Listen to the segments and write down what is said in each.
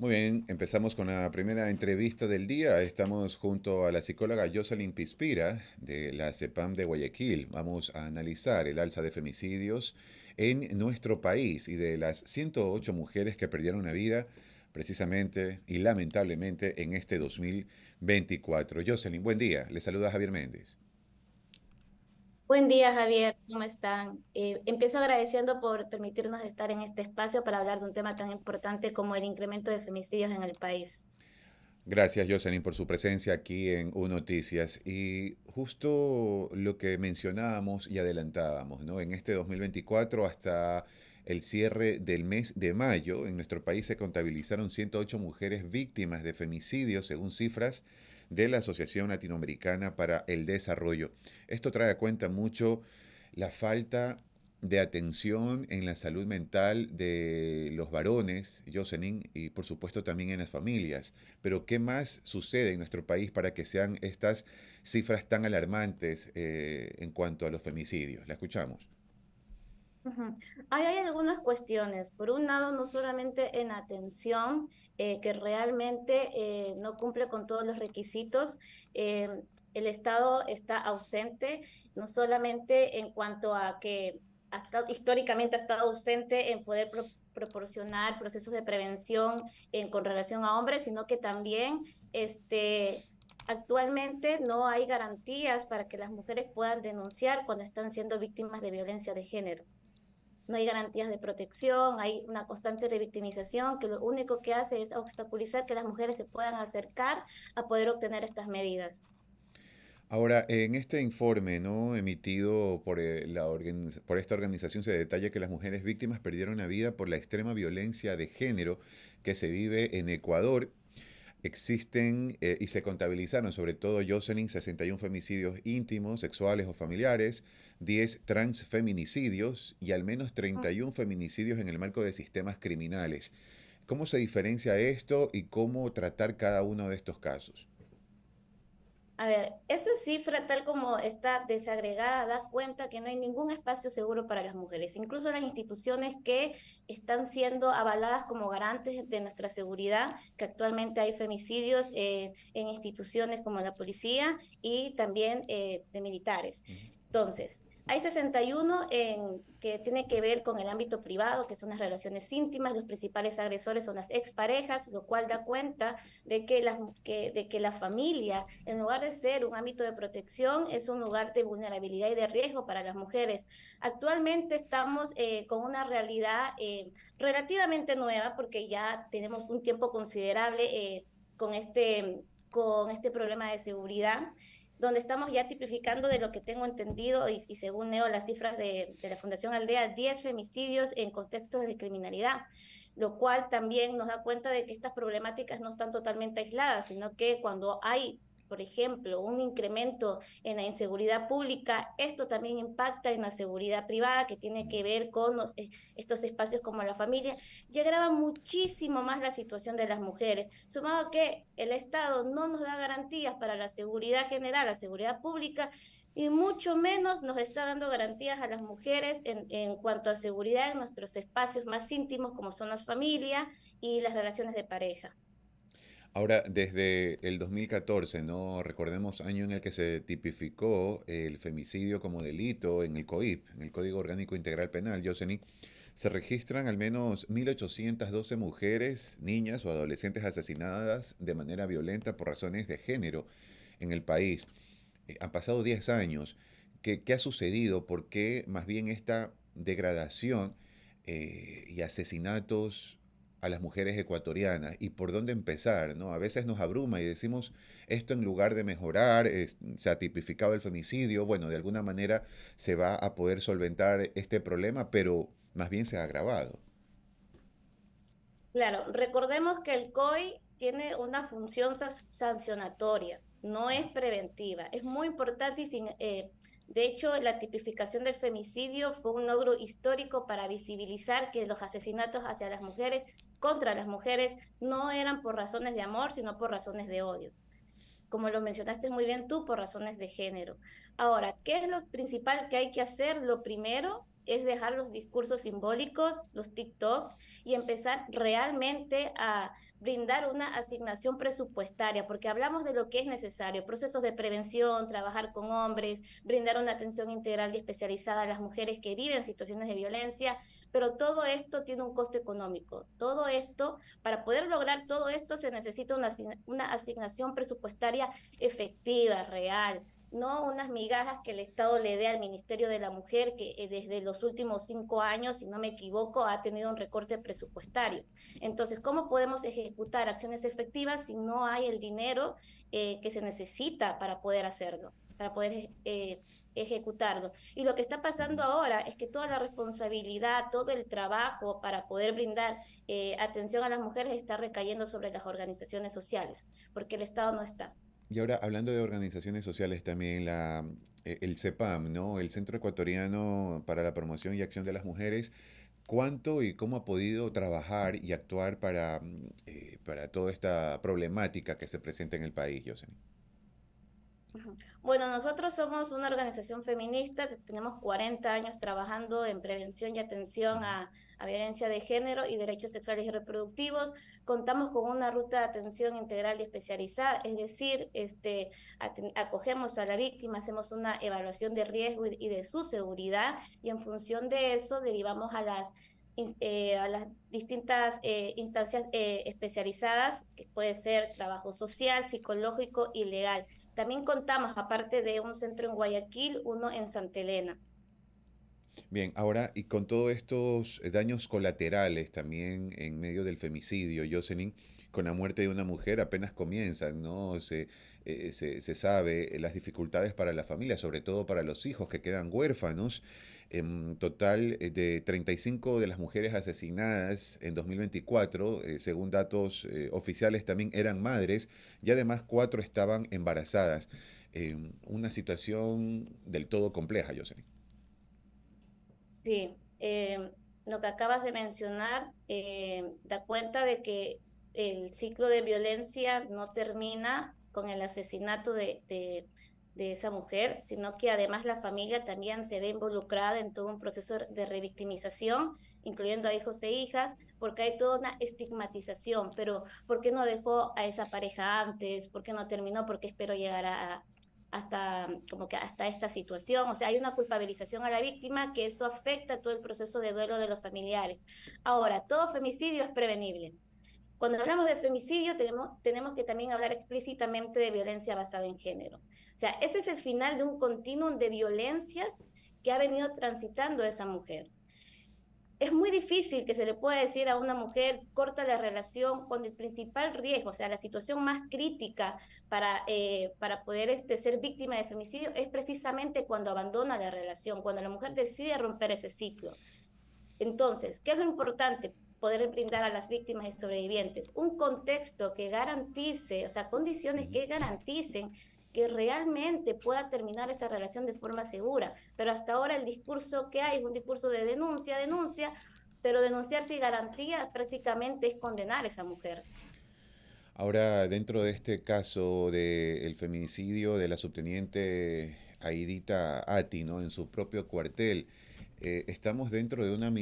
Muy bien, empezamos con la primera entrevista del día. Estamos junto a la psicóloga Jocelyn Pispira de la CEPAM de Guayaquil. Vamos a analizar el alza de femicidios en nuestro país y de las 108 mujeres que perdieron la vida precisamente y lamentablemente en este 2024. Jocelyn, buen día. Le saluda Javier Méndez. Buen día, Javier. ¿Cómo están? Eh, empiezo agradeciendo por permitirnos estar en este espacio para hablar de un tema tan importante como el incremento de femicidios en el país. Gracias, Jocelyn, por su presencia aquí en U Noticias. Y justo lo que mencionábamos y adelantábamos, ¿no? En este 2024 hasta el cierre del mes de mayo, en nuestro país se contabilizaron 108 mujeres víctimas de femicidios, según cifras de la Asociación Latinoamericana para el Desarrollo. Esto trae a cuenta mucho la falta de atención en la salud mental de los varones, Jocelyn, y por supuesto también en las familias. Pero ¿qué más sucede en nuestro país para que sean estas cifras tan alarmantes eh, en cuanto a los femicidios? La escuchamos. Hay, algunas cuestiones. Por un lado, no solamente en atención, eh, que realmente eh, no cumple con todos los requisitos, eh, el Estado está ausente, no solamente en cuanto a que históricamente ha estado ausente en poder proporcionar procesos de prevención en, con relación a hombres, sino que también este, Actualmente no hay garantías para que las mujeres puedan denunciar cuando están siendo víctimas de violencia de género no hay garantías de protección, hay una constante revictimización que lo único que hace es obstaculizar que las mujeres se puedan acercar a poder obtener estas medidas. Ahora, en este informe ¿no? emitido por, eh, la por esta organización se detalla que las mujeres víctimas perdieron la vida por la extrema violencia de género que se vive en Ecuador existen eh, y se contabilizaron, sobre todo Jocelyn, 61 femicidios íntimos, sexuales o familiares, 10 transfeminicidios y al menos 31 ah. feminicidios en el marco de sistemas criminales. ¿Cómo se diferencia esto y cómo tratar cada uno de estos casos? A ver, esa cifra tal como está desagregada da cuenta que no hay ningún espacio seguro para las mujeres. Incluso las instituciones que están siendo avaladas como garantes de nuestra seguridad, que actualmente hay femicidios eh, en instituciones como la policía y también eh, de militares. Entonces, hay 61 en, que tiene que ver con el ámbito privado, que son las relaciones íntimas. Los principales agresores son las exparejas, lo cual da cuenta de que, la, que, de que la familia, en lugar de ser un ámbito de protección, es un lugar de vulnerabilidad y de riesgo para las mujeres. Actualmente estamos eh, con una realidad eh, relativamente nueva, porque ya tenemos un tiempo considerable eh, con este con este problema de seguridad donde estamos ya tipificando de lo que tengo entendido y, según leo las cifras de, de, la Fundación Aldea, 10 femicidios en contextos de criminalidad, lo cual también nos da cuenta de que estas problemáticas no están totalmente aisladas, sino que cuando hay por ejemplo, un incremento en la inseguridad pública, esto también impacta en la seguridad privada, que tiene que ver con eh, estos espacios como la familia, y agrava muchísimo más la situación de las mujeres, sumado que el Estado no nos da garantías para la seguridad general, la seguridad pública, y mucho menos nos está dando garantías a las mujeres en, en, cuanto a seguridad en nuestros espacios más íntimos como son las familias y las relaciones de pareja. Ahora, desde el 2014, ¿no? Recordemos año en el que se tipificó el femicidio como delito en el COIP, en el Código Orgánico Integral Penal, Yoseni, se registran al menos 1.812 mujeres, niñas o adolescentes asesinadas de manera violenta por razones de género en el país. Eh, han pasado 10 años. ¿Qué, ¿Qué, ha sucedido? ¿Por qué más bien esta degradación eh, y asesinatos a las mujeres ecuatorianas y por dónde empezar, ¿no? A veces nos abruma y decimos, esto en lugar de mejorar, se ha tipificado el femicidio, bueno, de alguna manera se va a poder solventar este problema, pero más bien se ha agravado. Claro, recordemos que el COI tiene una función sancionatoria, no es preventiva. Es muy importante y eh, de hecho, la tipificación del femicidio fue un logro histórico para visibilizar que los asesinatos hacia las mujeres contra las mujeres no eran por razones de amor, sino por razones de odio. Como lo mencionaste muy bien tú, por razones de género. Ahora, ¿qué es lo principal que hay que hacer? Lo primero es dejar los discursos simbólicos, los TikTok, y empezar realmente a brindar una asignación presupuestaria, porque hablamos de lo que es necesario, procesos de prevención, trabajar con hombres, brindar una atención integral y especializada a las mujeres que viven situaciones de violencia, pero todo esto tiene un costo económico. Todo esto, para poder lograr todo esto, se necesita una, asignación presupuestaria efectiva, real, ¿no? Unas migajas que el Estado le dé al Ministerio de la Mujer, que eh, desde los últimos cinco años, si no me equivoco, ha tenido un recorte presupuestario. Entonces, ¿cómo podemos ejecutar acciones efectivas si no hay el dinero eh, que se necesita para poder hacerlo? para poder eh, ejecutarlo. Y lo que está pasando ahora es que toda la responsabilidad, todo el trabajo para poder brindar atención a las mujeres está recayendo sobre las organizaciones sociales, porque el Estado no está. Y ahora, hablando de organizaciones sociales, también la, eh, el CEPAM, ¿no? el Centro Ecuatoriano para la Promoción y Acción de las Mujeres, ¿cuánto y cómo ha podido trabajar y actuar para, mm, eh, para toda esta problemática que se presenta en el país, Jocelyn? Bueno, nosotros somos una organización feminista, tenemos 40 años trabajando en prevención y atención a, violencia de género y derechos sexuales y reproductivos. Contamos con una ruta de atención integral y especializada, es decir, este, acogemos a la víctima, hacemos una evaluación de riesgo y de su seguridad y en función de eso derivamos a las eh, a las distintas eh, instancias eh, especializadas, que puede ser trabajo social, psicológico y legal. También contamos, aparte de un centro en Guayaquil, uno en Santa Elena. Bien, ahora y con todos estos eh, daños colaterales también en medio del femicidio, Jocelyn, con la muerte de una mujer apenas comienzan, ¿no? Se, eh, sabe eh, las dificultades para la familia, sobre todo para los hijos que quedan huérfanos. En total, eh, de 35 de las mujeres asesinadas en 2024, según datos oficiales, también eran madres y además cuatro estaban embarazadas. una situación del todo compleja, sé Sí lo que acabas de mencionar da cuenta de que el ciclo de violencia no termina con el asesinato de, esa mujer, sino que además la familia también se ve involucrada en todo un proceso de revictimización, incluyendo a hijos e hijas, porque hay toda una estigmatización, pero ¿por qué no dejó a esa pareja antes? ¿Por qué no terminó? ¿Por qué espero llegar a, hasta como que hasta esta situación, o sea, hay una culpabilización a la víctima que eso afecta todo el proceso de duelo de los familiares. Ahora, todo femicidio es prevenible. Cuando hablamos de femicidio, tenemos, tenemos que también hablar explícitamente de violencia basada en género. O sea, ese es el final de un continuum de violencias que ha venido transitando esa mujer. Es muy difícil que se le pueda decir a una mujer corta la relación cuando el principal riesgo, o sea, la situación más crítica para, eh, para poder este, ser víctima de femicidio es precisamente cuando abandona la relación, cuando la mujer decide romper ese ciclo. Entonces, ¿qué es lo importante? poder brindar a las víctimas y sobrevivientes un contexto que garantice, o sea, condiciones que garanticen que realmente pueda terminar esa relación de forma segura. Pero hasta ahora el discurso que hay es un discurso de denuncia, denuncia, pero denunciar sin garantía prácticamente es condenar a esa mujer. Ahora, dentro de este caso del el feminicidio de la subteniente Aidita Ati, ¿no? en su propio cuartel, eh, estamos dentro de una,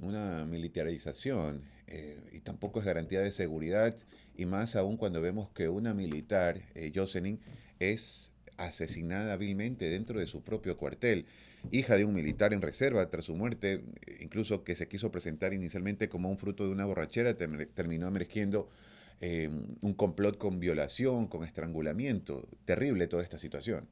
una militarización eh, y tampoco es garantía de seguridad, y más aún cuando vemos que una militar, eh, es asesinada hábilmente dentro de su propio cuartel, hija de un militar en reserva tras su muerte, incluso que se quiso presentar inicialmente como un fruto de una borrachera, terminó emergiendo em, un complot con violación, con estrangulamiento. Terrible toda esta situación.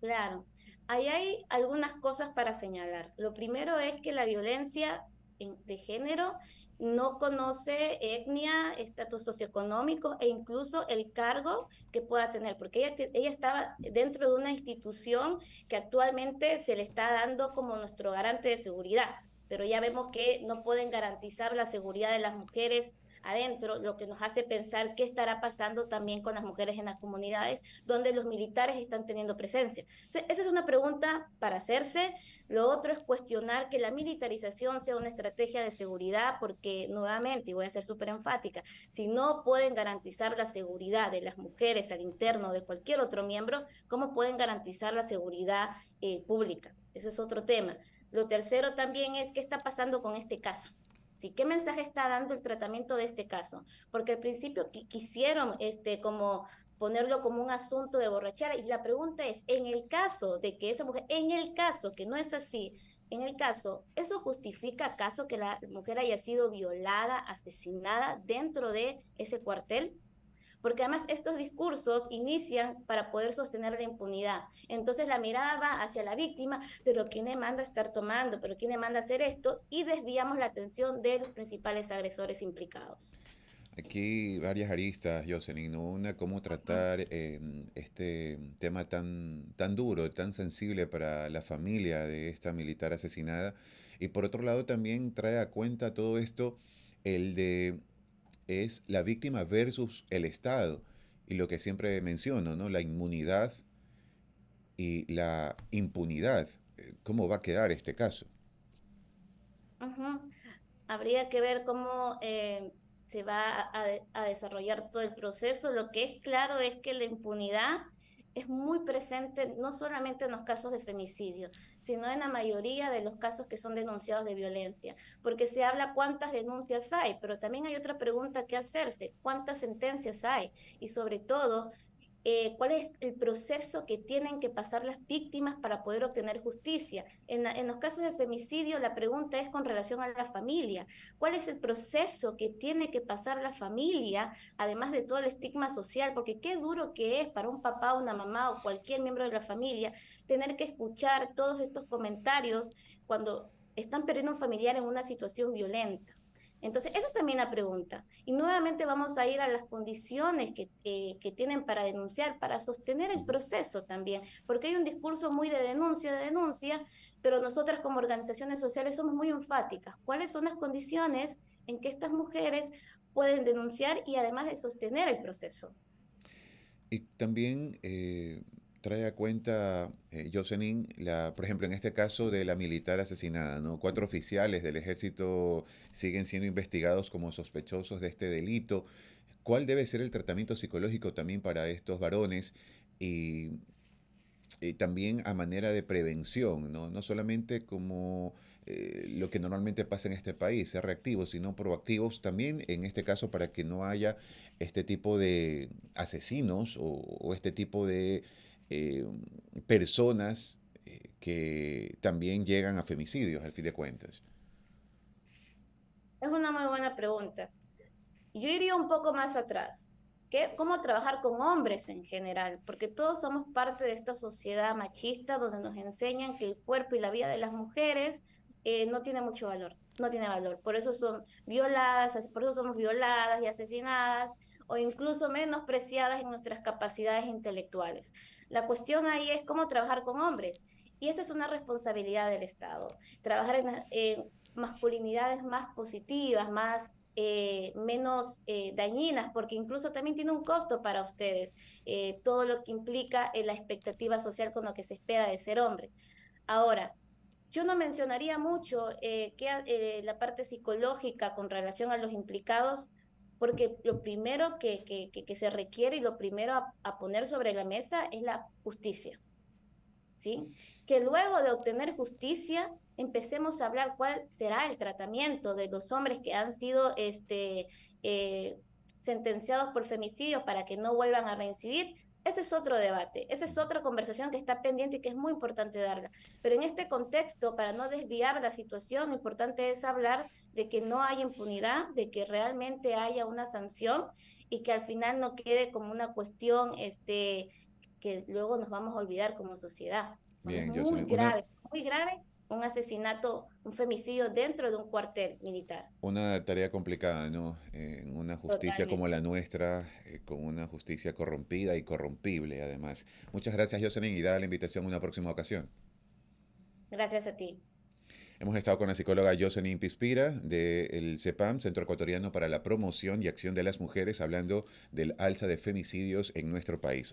Claro. Ahí hay algunas cosas para señalar. Lo primero es que la violencia de género no conoce etnia, estatus socioeconómico e incluso el cargo que pueda tener, porque ella, ella estaba dentro de una institución que actualmente se le está dando como nuestro garante de seguridad, pero ya vemos que no pueden garantizar la seguridad de las mujeres adentro, lo que nos hace pensar qué estará pasando también con las mujeres en las comunidades donde los militares están teniendo presencia. Esa es una pregunta para hacerse. Lo otro es cuestionar que la militarización sea una estrategia de seguridad, porque nuevamente, y voy a ser súper enfática, si no pueden garantizar la seguridad de las mujeres al interno de cualquier otro miembro, ¿cómo pueden garantizar la seguridad eh, pública? Ese es otro tema. Lo tercero también es qué está pasando con este caso. ¿Qué mensaje está dando el tratamiento de este caso? Porque al principio quisieron este, como ponerlo como un asunto de borrachera y la pregunta es, en el caso de que esa mujer, en el caso que no es así, en el caso, ¿eso justifica acaso que la mujer haya sido violada, asesinada dentro de ese cuartel? porque además estos discursos inician para poder sostener la impunidad. Entonces la mirada va hacia la víctima, pero ¿quién le manda estar tomando? ¿Pero quién le manda hacer esto? Y desviamos la atención de los principales agresores implicados. Aquí varias aristas, Jocelyn. Una, cómo tratar em, este tema tan, tan duro, tan sensible para la familia de esta militar asesinada. Y por otro lado, también trae a cuenta todo esto el de es la víctima versus el Estado y lo que siempre menciono, ¿no? La inmunidad y la impunidad. ¿Cómo va a quedar este caso? Habría que ver cómo eh, se va a, desarrollar todo el proceso. Lo que es claro es que la impunidad es muy presente no solamente en los casos de femicidio, sino en la mayoría de los casos que son denunciados de violencia, porque se habla cuántas denuncias hay, pero también hay otra pregunta que hacerse, cuántas sentencias hay y sobre todo eh, cuál es el proceso que tienen que pasar las víctimas para poder obtener justicia. En, en, los casos de femicidio, la pregunta es con relación a la familia. ¿Cuál es el proceso que tiene que pasar la familia, además de todo el estigma social? Porque qué duro que es para un papá, una mamá o cualquier miembro de la familia tener que escuchar todos estos comentarios cuando están perdiendo un familiar en una situación violenta. Entonces, esa es también la pregunta. Y nuevamente vamos a ir a las condiciones que, tienen para denunciar, para sostener el proceso también, porque hay un discurso muy de denuncia, de denuncia, pero nosotras como organizaciones sociales somos muy enfáticas. ¿Cuáles son las condiciones en que estas mujeres pueden denunciar y además de sostener el proceso? Y también eh, trae a cuenta, eh, la, por ejemplo, en este caso de la militar asesinada, ¿no? Cuatro oficiales del ejército siguen siendo investigados como sospechosos de este delito. ¿Cuál debe ser el tratamiento psicológico también para estos varones? Y, también a manera de prevención, ¿no? No solamente como eh, lo que normalmente pasa en este país, ser reactivos, sino proactivos también, en este caso, para que no haya este tipo de asesinos o, o este tipo de eh, personas eh, que también llegan a femicidios, al fin de cuentas? Es una muy buena pregunta. Yo iría un poco más atrás. ¿Qué? ¿Cómo trabajar con hombres en general? Porque todos somos parte de esta sociedad machista donde nos enseñan que el cuerpo y la vida de las mujeres eh, no tiene mucho valor, no tiene valor. Por eso son violadas, por eso somos violadas y asesinadas, o incluso preciadas en nuestras capacidades intelectuales. La cuestión ahí es cómo trabajar con hombres. Y eso es una responsabilidad del Estado. Trabajar en, masculinidades más positivas, más eh, menos eh, dañinas, porque incluso también tiene un costo para ustedes, eh, todo lo que implica en la expectativa social con lo que se espera de ser hombre. Ahora, yo no mencionaría mucho que, la parte psicológica con relación a los implicados, porque lo primero que, se requiere y lo primero a, poner sobre la mesa es la justicia. ¿Sí? Que luego de obtener justicia empecemos a hablar cuál será el tratamiento de los hombres que han sido este, eh, sentenciados por femicidio para que no vuelvan a reincidir, ese es otro debate, esa es otra conversación que está pendiente y que es muy importante darla. Pero en este contexto, para no desviar la situación, lo importante es hablar de que no hay impunidad, de que realmente haya una sanción y que al final no quede como una cuestión este, que luego nos vamos a olvidar como sociedad. Bien, muy grave, muy grave un asesinato, un femicidio dentro de un cuartel militar. Una tarea complicada, ¿no? En una justicia como la nuestra, eh, con una justicia corrompida y corrompible, además. Muchas gracias, Jocelyn, y da la invitación una próxima ocasión. Gracias a ti. Hemos estado con la psicóloga Jocelyn Pispira del CEPAM, Centro Ecuatoriano para la Promoción y Acción de las Mujeres, hablando del alza de femicidios en nuestro país.